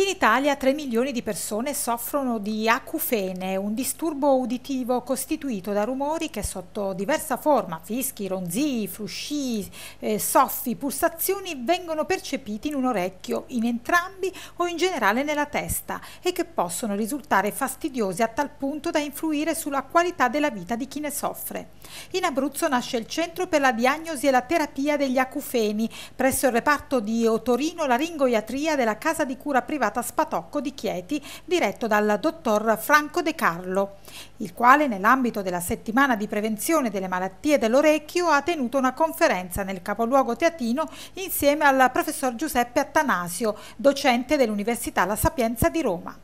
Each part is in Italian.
In Italia 3 milioni di persone soffrono di acufene, un disturbo uditivo costituito da rumori che sotto diversa forma, fischi, ronzii, frusci, eh, soffi, pulsazioni, vengono percepiti in un orecchio, in entrambi o in generale nella testa e che possono risultare fastidiosi a tal punto da influire sulla qualità della vita di chi ne soffre. In Abruzzo nasce il Centro per la diagnosi e la terapia degli acufeni presso il reparto di otorino laringoiatria della Casa di Cura Privata Strata Spatocco di Chieti, diretto dal dottor Franco De Carlo, il quale nell'ambito della settimana di prevenzione delle malattie dell'orecchio ha tenuto una conferenza nel capoluogo teatino insieme al professor Giuseppe Attanasio, docente dell'Università La Sapienza di Roma.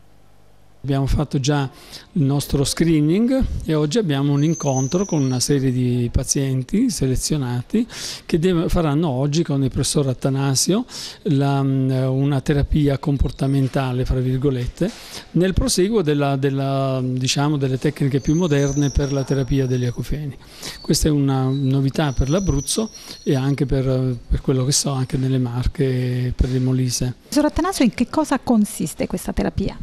Abbiamo fatto già il nostro screening e oggi abbiamo un incontro con una serie di pazienti selezionati che faranno oggi con il professor Attanasio la, mm, una terapia comportamentale, fra virgolette, nel proseguo della, della, diciamo, delle tecniche più moderne per la terapia degli acufeni. Questa è una novità per l'Abruzzo e anche per, per, quello che so, anche nelle Marche per il Molise. Professor Attanasio, in che cosa consiste questa terapia?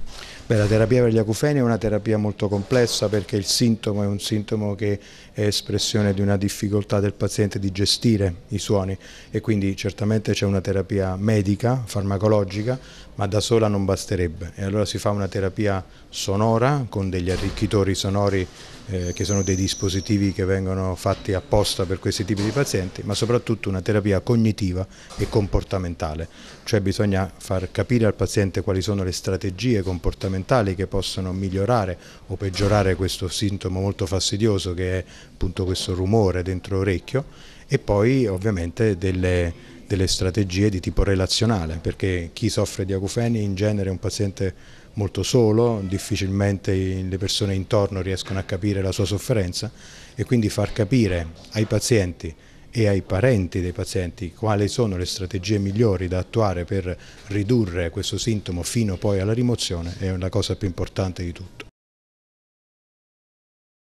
Beh, la terapia per gli acufeni è una terapia molto complessa perché il sintomo è un sintomo che è espressione di una difficoltà del paziente di gestire i suoni e quindi certamente c'è una terapia medica, farmacologica, ma da sola non basterebbe e allora si fa una terapia sonora con degli arricchitori sonori eh, che sono dei dispositivi che vengono fatti apposta per questi tipi di pazienti, ma soprattutto una terapia cognitiva e comportamentale, cioè bisogna far capire al paziente quali sono le strategie comportamentali che possono migliorare o peggiorare questo sintomo molto fastidioso che è appunto questo rumore dentro l'orecchio e poi ovviamente delle delle strategie di tipo relazionale, perché chi soffre di acufeni in genere è un paziente molto solo, difficilmente le persone intorno riescono a capire la sua sofferenza e quindi far capire ai pazienti e ai parenti dei pazienti quali sono le strategie migliori da attuare per ridurre questo sintomo fino poi alla rimozione è la cosa più importante di tutto.